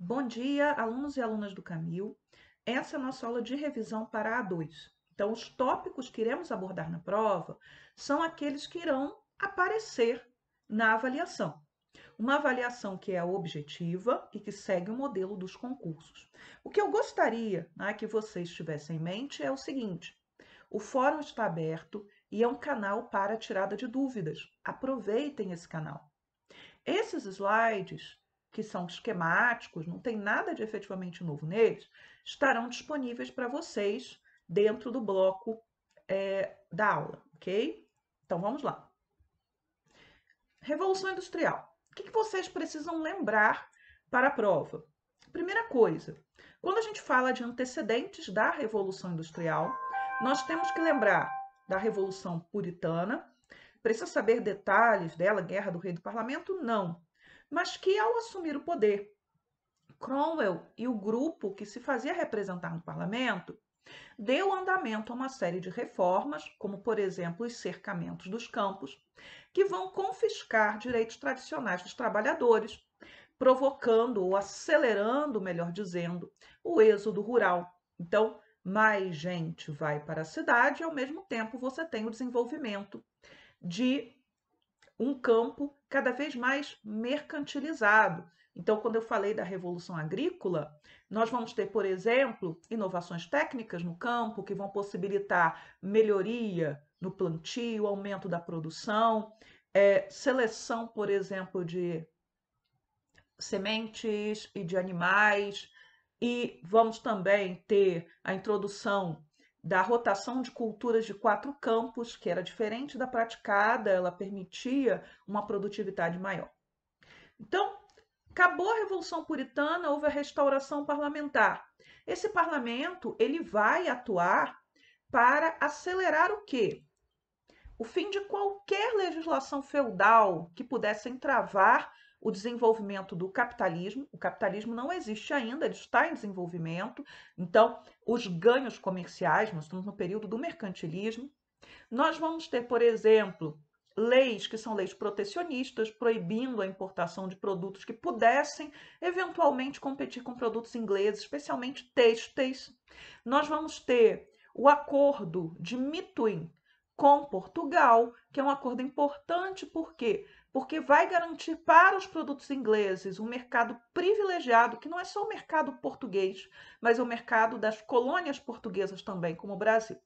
Bom dia, alunos e alunas do Camil. Essa é a nossa aula de revisão para A2. Então, os tópicos que iremos abordar na prova são aqueles que irão aparecer na avaliação. Uma avaliação que é objetiva e que segue o modelo dos concursos. O que eu gostaria né, que vocês tivessem em mente é o seguinte: o fórum está aberto e é um canal para tirada de dúvidas. Aproveitem esse canal. Esses slides que são esquemáticos, não tem nada de efetivamente novo neles, estarão disponíveis para vocês dentro do bloco é, da aula, ok? Então vamos lá. Revolução Industrial. O que, que vocês precisam lembrar para a prova? Primeira coisa, quando a gente fala de antecedentes da Revolução Industrial, nós temos que lembrar da Revolução Puritana. Precisa saber detalhes dela, Guerra do Rei do Parlamento? Não mas que ao assumir o poder, Cromwell e o grupo que se fazia representar no parlamento deu andamento a uma série de reformas, como por exemplo os cercamentos dos campos, que vão confiscar direitos tradicionais dos trabalhadores, provocando ou acelerando, melhor dizendo, o êxodo rural. Então, mais gente vai para a cidade e ao mesmo tempo você tem o desenvolvimento de um campo cada vez mais mercantilizado. Então, quando eu falei da revolução agrícola, nós vamos ter, por exemplo, inovações técnicas no campo que vão possibilitar melhoria no plantio, aumento da produção, é, seleção, por exemplo, de sementes e de animais, e vamos também ter a introdução da rotação de culturas de quatro campos, que era diferente da praticada, ela permitia uma produtividade maior. Então, acabou a Revolução Puritana, houve a restauração parlamentar. Esse parlamento, ele vai atuar para acelerar o quê? O fim de qualquer legislação feudal que pudesse entravar o desenvolvimento do capitalismo. O capitalismo não existe ainda, ele está em desenvolvimento. Então, os ganhos comerciais, nós estamos no período do mercantilismo. Nós vamos ter, por exemplo, leis que são leis protecionistas, proibindo a importação de produtos que pudessem eventualmente competir com produtos ingleses, especialmente têxteis. Nós vamos ter o acordo de Mitwin com Portugal, que é um acordo importante porque porque vai garantir para os produtos ingleses um mercado privilegiado, que não é só o mercado português, mas é o mercado das colônias portuguesas também, como o Brasil.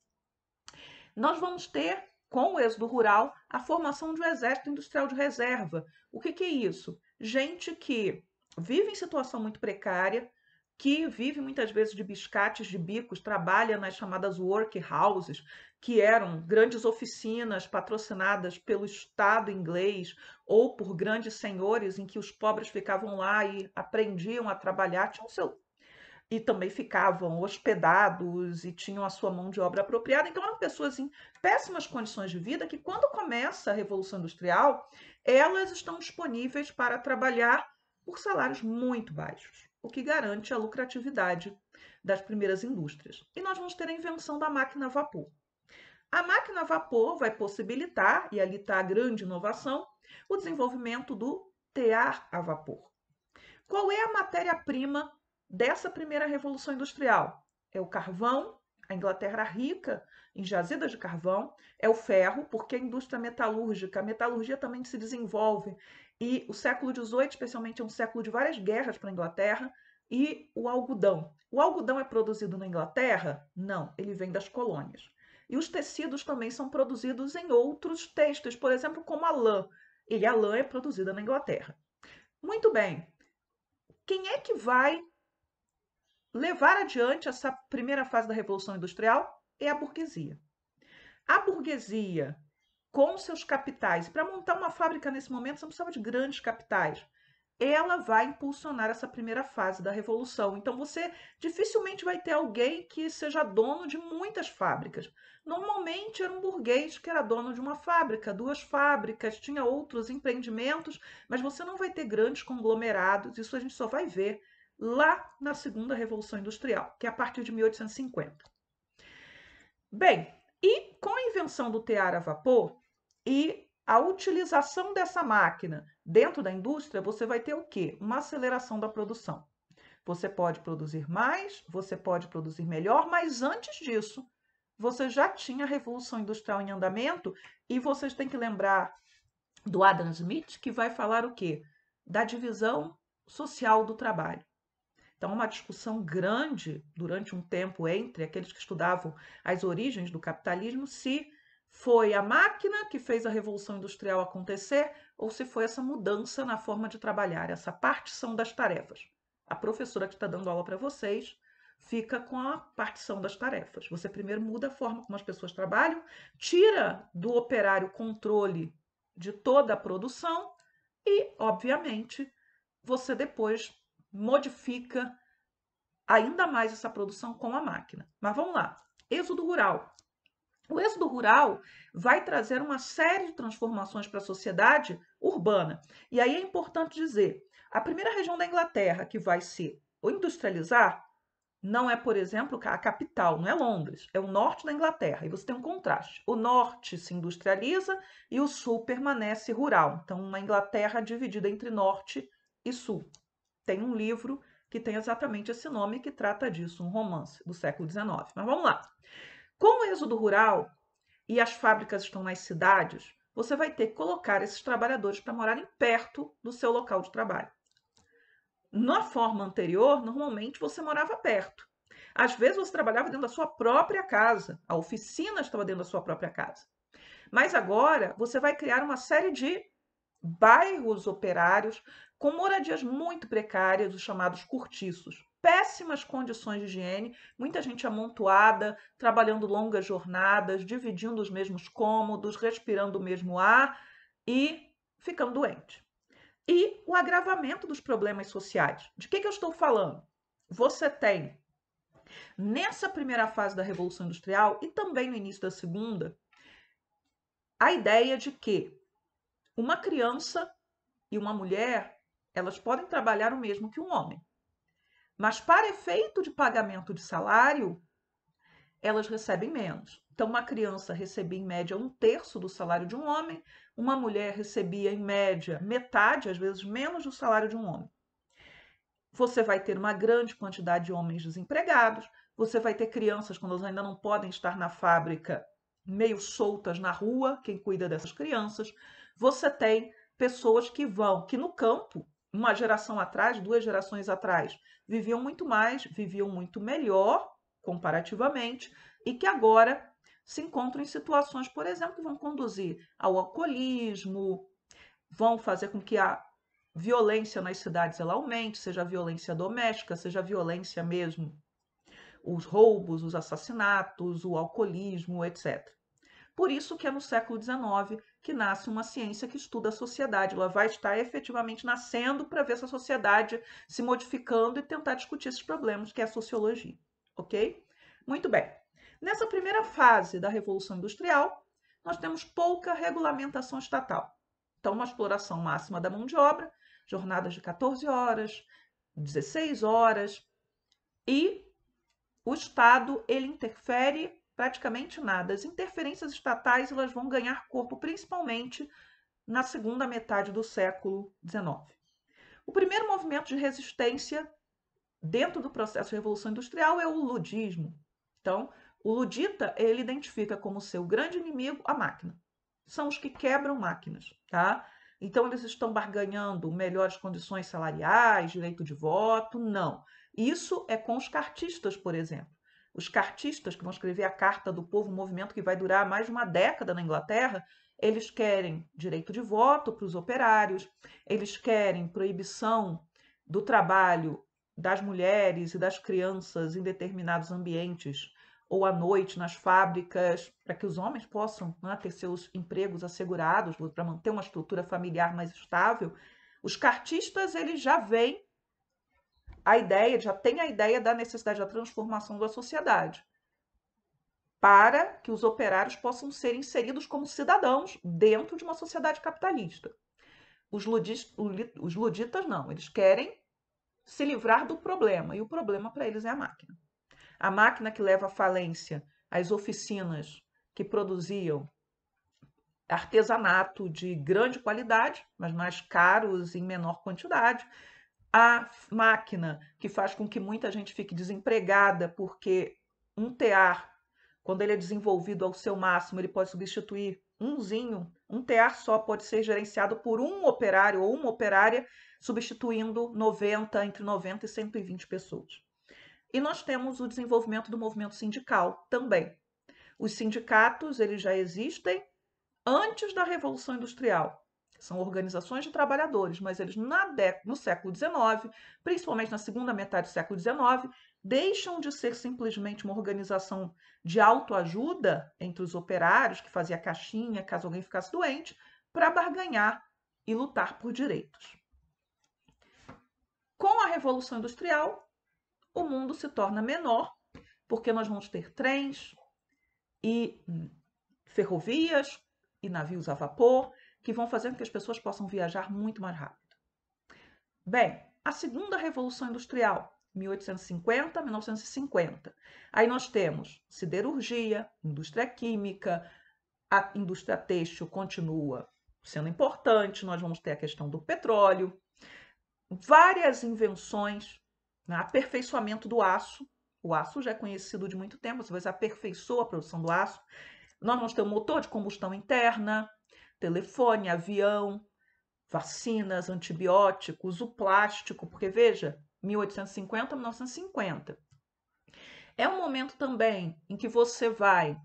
Nós vamos ter, com o êxodo rural, a formação de um exército industrial de reserva. O que, que é isso? Gente que vive em situação muito precária, que vive muitas vezes de biscates, de bicos, trabalha nas chamadas workhouses, que eram grandes oficinas patrocinadas pelo Estado inglês ou por grandes senhores em que os pobres ficavam lá e aprendiam a trabalhar, tinham seu e também ficavam hospedados e tinham a sua mão de obra apropriada. Então eram pessoas em péssimas condições de vida que quando começa a revolução industrial, elas estão disponíveis para trabalhar por salários muito baixos, o que garante a lucratividade das primeiras indústrias. E nós vamos ter a invenção da máquina a vapor. A máquina a vapor vai possibilitar, e ali está a grande inovação, o desenvolvimento do tear a vapor. Qual é a matéria-prima dessa primeira revolução industrial? É o carvão, a Inglaterra rica em jazidas de carvão, é o ferro, porque a indústria metalúrgica, a metalurgia também se desenvolve, e o século XVIII, especialmente, é um século de várias guerras para a Inglaterra, e o algodão. O algodão é produzido na Inglaterra? Não, ele vem das colônias. E os tecidos também são produzidos em outros textos, por exemplo, como a lã. E a lã é produzida na Inglaterra. Muito bem. Quem é que vai levar adiante essa primeira fase da Revolução Industrial? É a burguesia. A burguesia, com seus capitais, para montar uma fábrica nesse momento, você não precisava de grandes capitais ela vai impulsionar essa primeira fase da revolução. Então você dificilmente vai ter alguém que seja dono de muitas fábricas. Normalmente era um burguês que era dono de uma fábrica, duas fábricas, tinha outros empreendimentos, mas você não vai ter grandes conglomerados. Isso a gente só vai ver lá na segunda revolução industrial, que é a partir de 1850. Bem, e com a invenção do tear a vapor e a utilização dessa máquina dentro da indústria, você vai ter o quê? Uma aceleração da produção. Você pode produzir mais, você pode produzir melhor, mas antes disso, você já tinha a Revolução Industrial em andamento e vocês têm que lembrar do Adam Smith, que vai falar o quê? Da divisão social do trabalho. Então, uma discussão grande durante um tempo entre aqueles que estudavam as origens do capitalismo se foi a máquina que fez a Revolução Industrial acontecer ou se foi essa mudança na forma de trabalhar, essa partição das tarefas. A professora que está dando aula para vocês fica com a partição das tarefas. Você primeiro muda a forma como as pessoas trabalham, tira do operário o controle de toda a produção e, obviamente, você depois modifica ainda mais essa produção com a máquina. Mas vamos lá. Êxodo rural. O êxodo rural vai trazer uma série de transformações para a sociedade urbana. E aí é importante dizer: a primeira região da Inglaterra que vai se industrializar não é, por exemplo, a capital, não é Londres, é o norte da Inglaterra. E você tem um contraste. O norte se industrializa e o sul permanece rural. Então, uma Inglaterra dividida entre norte e sul. Tem um livro que tem exatamente esse nome que trata disso, um romance do século XIX. Mas vamos lá. Com o êxodo rural e as fábricas estão nas cidades, você vai ter que colocar esses trabalhadores para morarem perto do seu local de trabalho. Na forma anterior, normalmente você morava perto. Às vezes você trabalhava dentro da sua própria casa, a oficina estava dentro da sua própria casa. Mas agora você vai criar uma série de bairros operários com moradias muito precárias, os chamados cortiços péssimas condições de higiene, muita gente amontoada, trabalhando longas jornadas, dividindo os mesmos cômodos, respirando o mesmo ar e ficando doente. E o agravamento dos problemas sociais. De que, que eu estou falando? Você tem, nessa primeira fase da Revolução Industrial e também no início da segunda, a ideia de que uma criança e uma mulher elas podem trabalhar o mesmo que um homem mas para efeito de pagamento de salário, elas recebem menos. Então, uma criança recebia em média um terço do salário de um homem, uma mulher recebia em média metade, às vezes menos, do salário de um homem. Você vai ter uma grande quantidade de homens desempregados, você vai ter crianças, quando elas ainda não podem estar na fábrica, meio soltas na rua, quem cuida dessas crianças. Você tem pessoas que vão, que no campo uma geração atrás, duas gerações atrás, viviam muito mais, viviam muito melhor comparativamente e que agora se encontram em situações, por exemplo, que vão conduzir ao alcoolismo, vão fazer com que a violência nas cidades ela aumente, seja violência doméstica, seja violência mesmo, os roubos, os assassinatos, o alcoolismo, etc. Por isso que é no século XIX que nasce uma ciência que estuda a sociedade. Ela vai estar efetivamente nascendo para ver essa sociedade se modificando e tentar discutir esses problemas, que é a sociologia. Ok? Muito bem. Nessa primeira fase da Revolução Industrial, nós temos pouca regulamentação estatal. Então, uma exploração máxima da mão de obra, jornadas de 14 horas, 16 horas, e o Estado ele interfere praticamente nada. As interferências estatais elas vão ganhar corpo, principalmente na segunda metade do século XIX. O primeiro movimento de resistência dentro do processo de Revolução Industrial é o ludismo. Então, o ludita ele identifica como seu grande inimigo a máquina. São os que quebram máquinas, tá? Então, eles estão barganhando melhores condições salariais, direito de voto? Não. Isso é com os cartistas, por exemplo os cartistas que vão escrever a Carta do Povo, um movimento que vai durar mais de uma década na Inglaterra, eles querem direito de voto para os operários, eles querem proibição do trabalho das mulheres e das crianças em determinados ambientes ou à noite nas fábricas, para que os homens possam né, ter seus empregos assegurados, para manter uma estrutura familiar mais estável. Os cartistas eles já vêm a ideia, já tem a ideia da necessidade da transformação da sociedade, para que os operários possam ser inseridos como cidadãos dentro de uma sociedade capitalista. Os luditas, os luditas não, eles querem se livrar do problema, e o problema para eles é a máquina. A máquina que leva à falência as oficinas que produziam artesanato de grande qualidade, mas mais caros em menor quantidade, a máquina que faz com que muita gente fique desempregada, porque um tear, quando ele é desenvolvido ao seu máximo, ele pode substituir umzinho. Um tear só pode ser gerenciado por um operário ou uma operária, substituindo 90, entre 90 e 120 pessoas. E nós temos o desenvolvimento do movimento sindical também. Os sindicatos, eles já existem antes da Revolução Industrial são organizações de trabalhadores, mas eles no século XIX, principalmente na segunda metade do século XIX, deixam de ser simplesmente uma organização de autoajuda entre os operários, que fazia caixinha caso alguém ficasse doente, para barganhar e lutar por direitos. Com a Revolução Industrial, o mundo se torna menor, porque nós vamos ter trens e ferrovias e navios a vapor, que vão fazer com que as pessoas possam viajar muito mais rápido. Bem, a segunda revolução industrial, 1850, 1950. Aí nós temos siderurgia, indústria química, a indústria têxtil continua sendo importante, nós vamos ter a questão do petróleo, várias invenções, né? aperfeiçoamento do aço, o aço já é conhecido de muito tempo, você aperfeiçoou aperfeiçoa a produção do aço. Nós vamos ter o motor de combustão interna, telefone, avião, vacinas, antibióticos, o plástico, porque veja, 1850, 1950. É um momento também em que você vai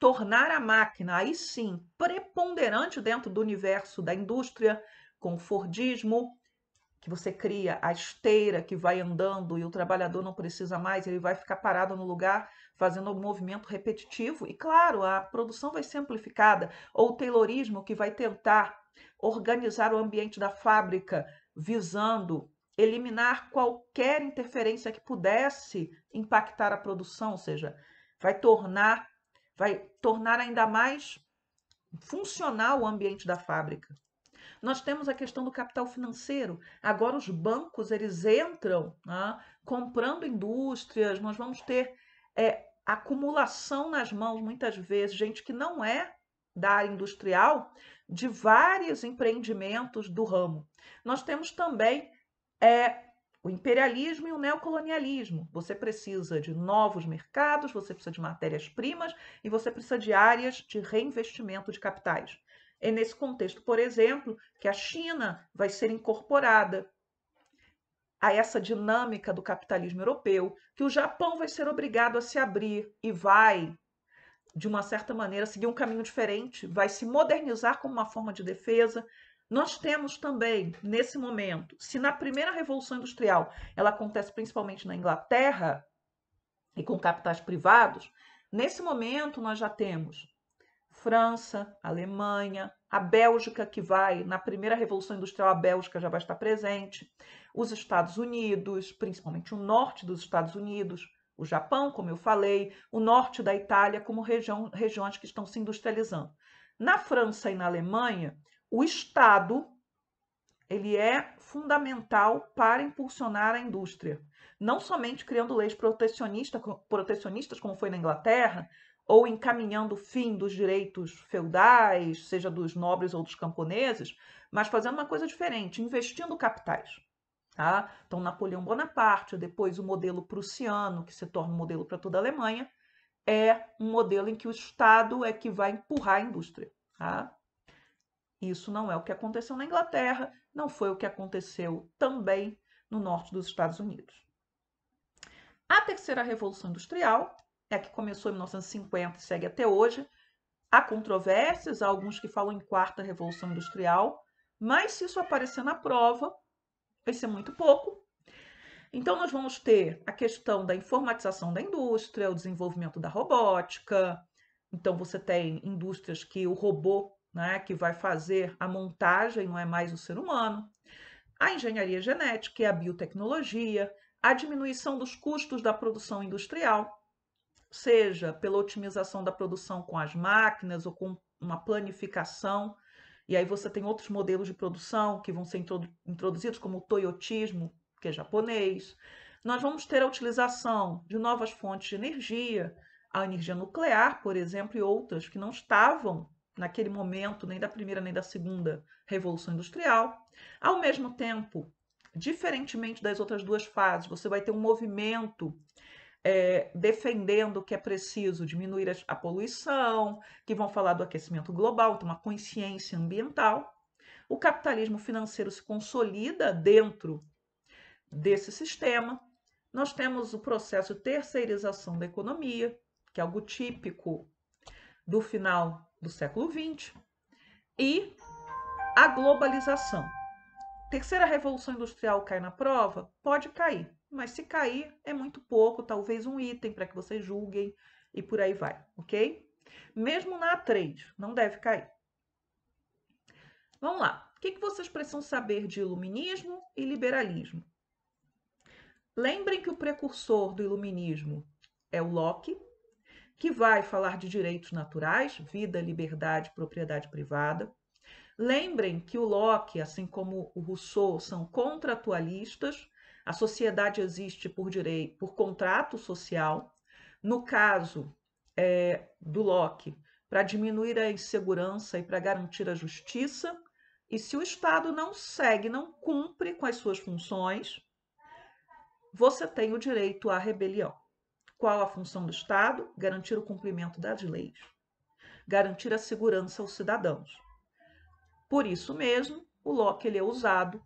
tornar a máquina, aí sim, preponderante dentro do universo da indústria, com o Fordismo, que você cria, a esteira que vai andando e o trabalhador não precisa mais, ele vai ficar parado no lugar fazendo algum movimento repetitivo. E claro, a produção vai ser amplificada, ou o taylorismo que vai tentar organizar o ambiente da fábrica visando eliminar qualquer interferência que pudesse impactar a produção, ou seja, vai tornar vai tornar ainda mais funcional o ambiente da fábrica. Nós temos a questão do capital financeiro. Agora os bancos eles entram né, comprando indústrias, nós vamos ter é, acumulação nas mãos, muitas vezes, gente que não é da área industrial, de vários empreendimentos do ramo. Nós temos também é, o imperialismo e o neocolonialismo. Você precisa de novos mercados, você precisa de matérias-primas e você precisa de áreas de reinvestimento de capitais. É nesse contexto, por exemplo, que a China vai ser incorporada a essa dinâmica do capitalismo europeu, que o Japão vai ser obrigado a se abrir e vai, de uma certa maneira, seguir um caminho diferente, vai se modernizar como uma forma de defesa. Nós temos também, nesse momento, se na primeira revolução industrial ela acontece principalmente na Inglaterra e com capitais privados, nesse momento nós já temos França, Alemanha, a Bélgica, que vai, na primeira Revolução Industrial, a Bélgica já vai estar presente, os Estados Unidos, principalmente o norte dos Estados Unidos, o Japão, como eu falei, o norte da Itália, como região, regiões que estão se industrializando. Na França e na Alemanha, o Estado ele é fundamental para impulsionar a indústria, não somente criando leis protecionista, protecionistas, como foi na Inglaterra, ou encaminhando o fim dos direitos feudais, seja dos nobres ou dos camponeses, mas fazendo uma coisa diferente, investindo capitais. Tá? Então, Napoleão Bonaparte, depois o modelo prussiano, que se torna um modelo para toda a Alemanha, é um modelo em que o Estado é que vai empurrar a indústria. Tá? Isso não é o que aconteceu na Inglaterra, não foi o que aconteceu também no norte dos Estados Unidos. A terceira revolução industrial é que começou em 1950 e segue até hoje. Há controvérsias, há alguns que falam em quarta revolução industrial, mas se isso aparecer na prova, vai ser muito pouco. Então, nós vamos ter a questão da informatização da indústria, o desenvolvimento da robótica. Então, você tem indústrias que o robô né, que vai fazer a montagem não é mais o ser humano. A engenharia genética e é a biotecnologia, a diminuição dos custos da produção industrial, seja pela otimização da produção com as máquinas ou com uma planificação. E aí você tem outros modelos de produção que vão ser introduzidos, como o toyotismo, que é japonês. Nós vamos ter a utilização de novas fontes de energia, a energia nuclear, por exemplo, e outras que não estavam naquele momento nem da primeira nem da segunda revolução industrial. Ao mesmo tempo, diferentemente das outras duas fases, você vai ter um movimento é, defendendo que é preciso diminuir a, poluição, que vão falar do aquecimento global, tem então, uma consciência ambiental. O capitalismo financeiro se consolida dentro desse sistema. Nós temos o processo de terceirização da economia, que é algo típico do final do século XX, e a globalização. Terceira revolução industrial cai na prova? Pode cair mas se cair é muito pouco, talvez um item para que vocês julguem e por aí vai, ok? Mesmo na A3, não deve cair. Vamos lá. O que, que vocês precisam saber de iluminismo e liberalismo? Lembrem que o precursor do iluminismo é o Locke, que vai falar de direitos naturais, vida, liberdade, propriedade privada. Lembrem que o Locke, assim como o Rousseau, são contratualistas, a sociedade existe por direito, por contrato social. No caso é, do Locke, para diminuir a insegurança e para garantir a justiça. E se o Estado não segue, não cumpre com as suas funções, você tem o direito à rebelião. Qual a função do Estado? Garantir o cumprimento das leis, garantir a segurança aos cidadãos. Por isso mesmo, o Locke ele é usado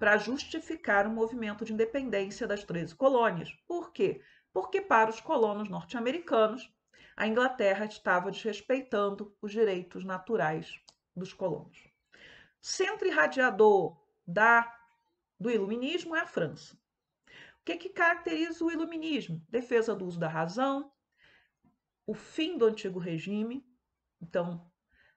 para justificar o movimento de independência das 13 colônias. Por quê? Porque para os colonos norte-americanos, a Inglaterra estava desrespeitando os direitos naturais dos colonos. Centro irradiador da, do iluminismo é a França. O que, que caracteriza o iluminismo? Defesa do uso da razão, o fim do antigo regime, então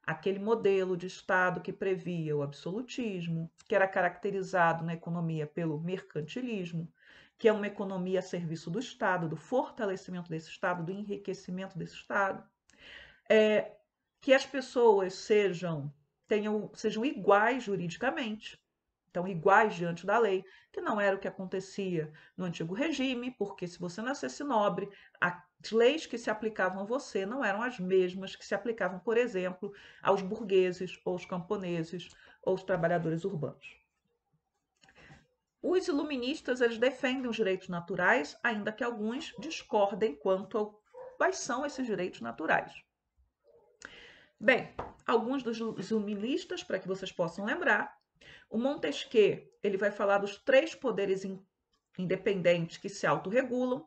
aquele modelo de Estado que previa o absolutismo, que era caracterizado na economia pelo mercantilismo, que é uma economia a serviço do Estado, do fortalecimento desse Estado, do enriquecimento desse Estado, é, que as pessoas sejam tenham sejam iguais juridicamente, então iguais diante da lei, que não era o que acontecia no antigo regime, porque se você nascesse nobre, a as leis que se aplicavam a você não eram as mesmas que se aplicavam, por exemplo, aos burgueses, ou aos camponeses, ou aos trabalhadores urbanos. Os iluministas eles defendem os direitos naturais, ainda que alguns discordem quanto a quais são esses direitos naturais. Bem, alguns dos iluministas, para que vocês possam lembrar, o Montesquieu ele vai falar dos três poderes independentes que se autorregulam,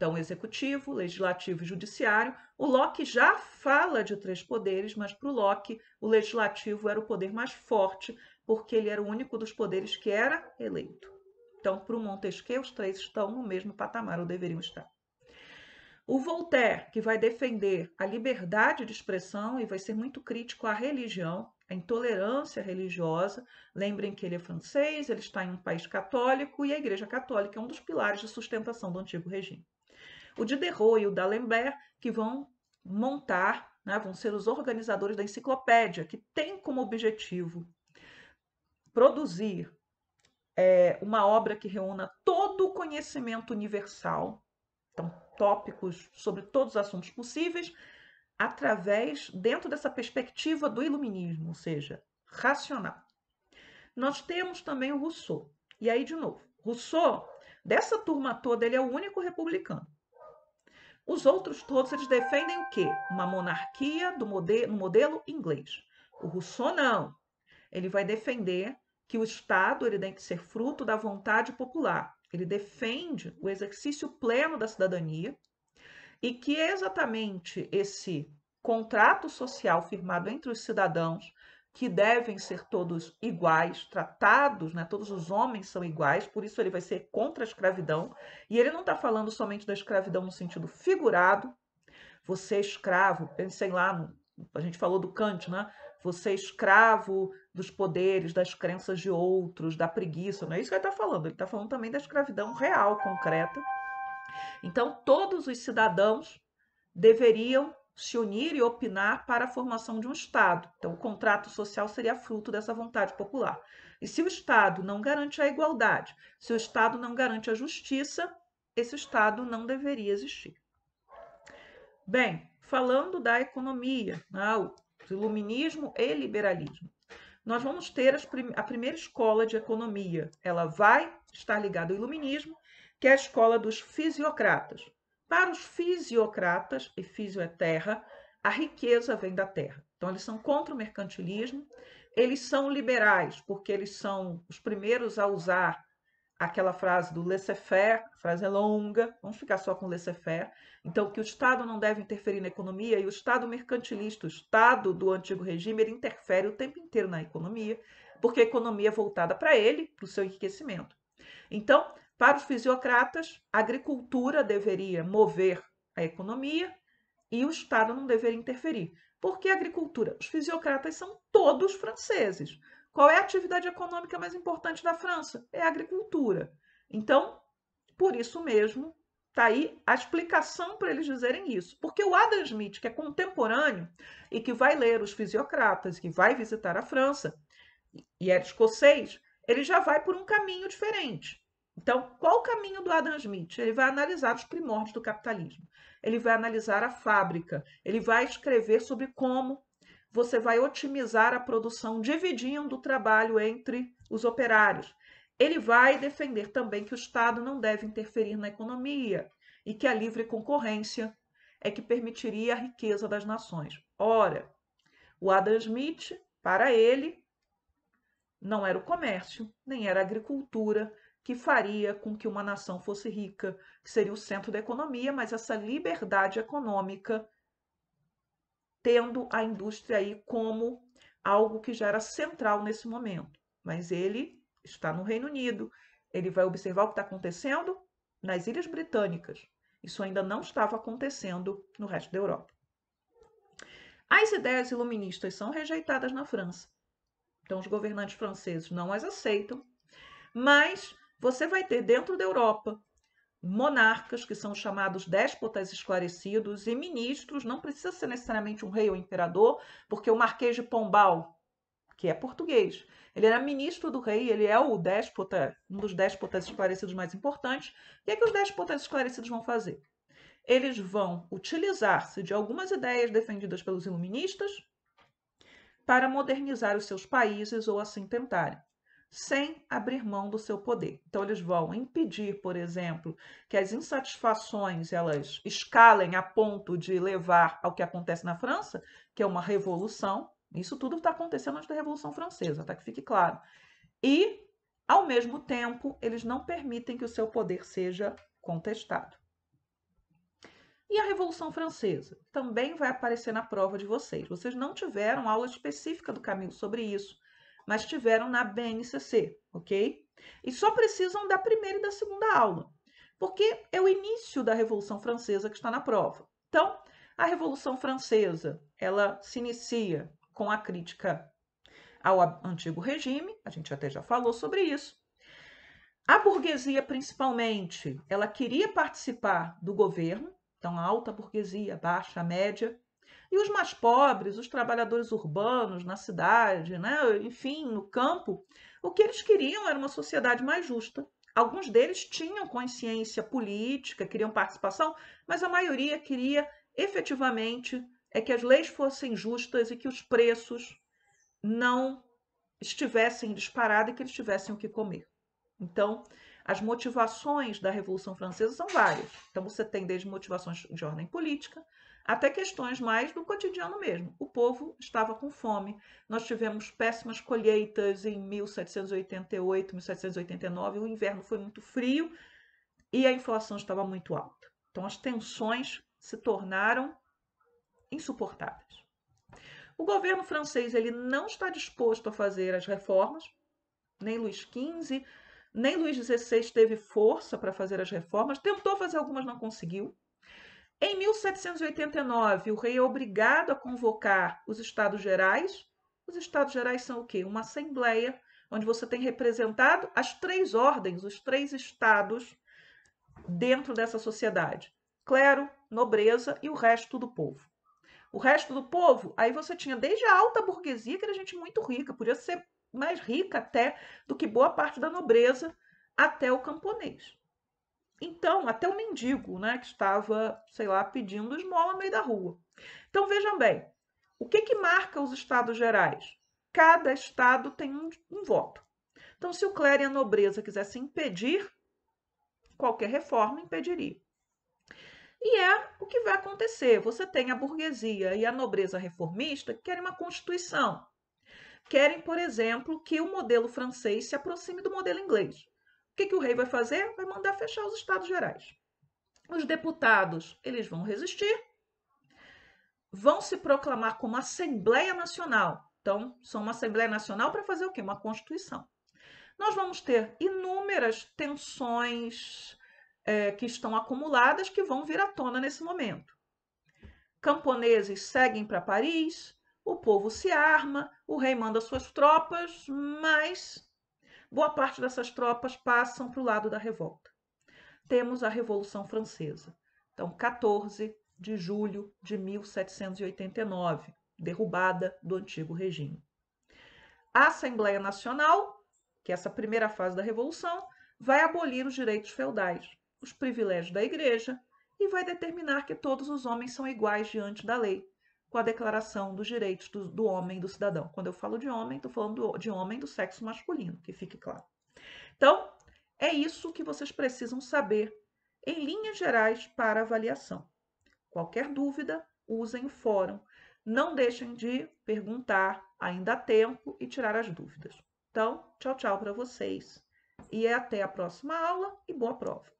então, executivo, legislativo e judiciário. O Locke já fala de três poderes, mas para o Locke, o legislativo era o poder mais forte, porque ele era o único dos poderes que era eleito. Então, para o Montesquieu, os três estão no mesmo patamar, ou deveriam estar. O Voltaire, que vai defender a liberdade de expressão e vai ser muito crítico à religião, à intolerância religiosa. Lembrem que ele é francês, ele está em um país católico e a Igreja Católica é um dos pilares de sustentação do antigo regime o Diderot e o D'Alembert, que vão montar, né, vão ser os organizadores da enciclopédia, que tem como objetivo produzir é, uma obra que reúna todo o conhecimento universal, então, tópicos sobre todos os assuntos possíveis, através, dentro dessa perspectiva do iluminismo, ou seja, racional. Nós temos também o Rousseau. E aí, de novo, Rousseau, dessa turma toda, ele é o único republicano. Os outros todos, eles defendem o quê? Uma monarquia do modelo, no modelo inglês. O Rousseau não. Ele vai defender que o Estado ele tem que ser fruto da vontade popular. Ele defende o exercício pleno da cidadania e que é exatamente esse contrato social firmado entre os cidadãos que devem ser todos iguais, tratados, né? todos os homens são iguais, por isso ele vai ser contra a escravidão. E ele não está falando somente da escravidão no sentido figurado, você é escravo, pensei lá, no, a gente falou do Kant, né? Você é escravo dos poderes, das crenças de outros, da preguiça, não é isso que ele está falando, ele está falando também da escravidão real, concreta. Então, todos os cidadãos deveriam se unir e opinar para a formação de um Estado. Então, o contrato social seria fruto dessa vontade popular. E se o Estado não garante a igualdade, se o Estado não garante a justiça, esse Estado não deveria existir. Bem, falando da economia, do né, iluminismo e liberalismo, nós vamos ter prim a primeira escola de economia. Ela vai estar ligada ao iluminismo, que é a escola dos fisiocratas. Para os fisiocratas, e físio é terra, a riqueza vem da terra. Então, eles são contra o mercantilismo, eles são liberais, porque eles são os primeiros a usar aquela frase do laissez-faire, frase é longa, vamos ficar só com laissez-faire. Então, que o Estado não deve interferir na economia e o Estado mercantilista, o Estado do antigo regime, ele interfere o tempo inteiro na economia, porque a economia é voltada para ele, para o seu enriquecimento. Então, para os fisiocratas, a agricultura deveria mover a economia e o Estado não deveria interferir. Por que agricultura? Os fisiocratas são todos franceses. Qual é a atividade econômica mais importante da França? É a agricultura. Então, por isso mesmo, está aí a explicação para eles dizerem isso. Porque o Adam Smith, que é contemporâneo e que vai ler os fisiocratas, que vai visitar a França, e era é escocês, ele já vai por um caminho diferente. Então, qual o caminho do Adam Smith? Ele vai analisar os primórdios do capitalismo, ele vai analisar a fábrica, ele vai escrever sobre como você vai otimizar a produção, dividindo o trabalho entre os operários. Ele vai defender também que o Estado não deve interferir na economia e que a livre concorrência é que permitiria a riqueza das nações. Ora, o Adam Smith, para ele, não era o comércio, nem era a agricultura, que faria com que uma nação fosse rica, que seria o centro da economia, mas essa liberdade econômica tendo a indústria aí como algo que já era central nesse momento. Mas ele está no Reino Unido, ele vai observar o que está acontecendo nas Ilhas Britânicas. Isso ainda não estava acontecendo no resto da Europa. As ideias iluministas são rejeitadas na França. Então, os governantes franceses não as aceitam, mas você vai ter dentro da Europa monarcas, que são chamados déspotas esclarecidos, e ministros, não precisa ser necessariamente um rei ou imperador, porque o Marquês de Pombal, que é português, ele era ministro do rei, ele é o déspota, um dos déspotas esclarecidos mais importantes. O que, é que os déspotas esclarecidos vão fazer? Eles vão utilizar-se de algumas ideias defendidas pelos iluministas para modernizar os seus países ou assim tentarem sem abrir mão do seu poder. Então eles vão impedir, por exemplo, que as insatisfações elas escalem a ponto de levar ao que acontece na França, que é uma revolução. Isso tudo está acontecendo antes da Revolução Francesa, tá? Que fique claro. E, ao mesmo tempo, eles não permitem que o seu poder seja contestado. E a Revolução Francesa também vai aparecer na prova de vocês. Vocês não tiveram aula específica do Camilo sobre isso mas tiveram na BNCC, ok? E só precisam da primeira e da segunda aula, porque é o início da Revolução Francesa que está na prova. Então, a Revolução Francesa, ela se inicia com a crítica ao antigo regime, a gente até já falou sobre isso. A burguesia, principalmente, ela queria participar do governo, então a alta burguesia, a baixa, a média, e os mais pobres, os trabalhadores urbanos na cidade, né? enfim, no campo, o que eles queriam era uma sociedade mais justa. Alguns deles tinham consciência política, queriam participação, mas a maioria queria efetivamente é que as leis fossem justas e que os preços não estivessem disparados e que eles tivessem o que comer. Então, as motivações da Revolução Francesa são várias. Então, você tem desde motivações de ordem política, até questões mais do cotidiano mesmo. O povo estava com fome. Nós tivemos péssimas colheitas em 1788, 1789, o inverno foi muito frio e a inflação estava muito alta. Então as tensões se tornaram insuportáveis. O governo francês ele não está disposto a fazer as reformas, nem Luís XV, nem Luís XVI teve força para fazer as reformas, tentou fazer algumas, não conseguiu. Em 1789, o rei é obrigado a convocar os estados gerais. Os estados gerais são o quê? Uma assembleia onde você tem representado as três ordens, os três estados dentro dessa sociedade: clero, nobreza e o resto do povo. O resto do povo, aí você tinha desde a alta burguesia, que era gente muito rica, podia ser mais rica até do que boa parte da nobreza, até o camponês. Então, até o mendigo, né, que estava, sei lá, pedindo esmola no meio da rua. Então, vejam bem, o que, que marca os estados gerais? Cada estado tem um, um voto. Então, se o clero e a nobreza quisessem impedir, qualquer reforma impediria. E é o que vai acontecer. Você tem a burguesia e a nobreza reformista que querem uma constituição. Querem, por exemplo, que o modelo francês se aproxime do modelo inglês que, que o rei vai fazer? Vai mandar fechar os estados gerais. Os deputados, eles vão resistir, vão se proclamar como Assembleia Nacional. Então, são uma Assembleia Nacional para fazer o quê? Uma Constituição. Nós vamos ter inúmeras tensões é, que estão acumuladas que vão vir à tona nesse momento. Camponeses seguem para Paris, o povo se arma, o rei manda suas tropas, mas boa parte dessas tropas passam para o lado da revolta. Temos a Revolução Francesa. Então, 14 de julho de 1789, derrubada do antigo regime. A Assembleia Nacional, que é essa primeira fase da Revolução, vai abolir os direitos feudais, os privilégios da Igreja e vai determinar que todos os homens são iguais diante da lei, com a Declaração dos Direitos do, do Homem e do Cidadão. Quando eu falo de homem, estou falando do, de homem do sexo masculino, que fique claro. Então, é isso que vocês precisam saber em linhas gerais para avaliação. Qualquer dúvida, usem o fórum. Não deixem de perguntar, ainda há tempo, e tirar as dúvidas. Então, tchau, tchau para vocês. E até a próxima aula e boa prova!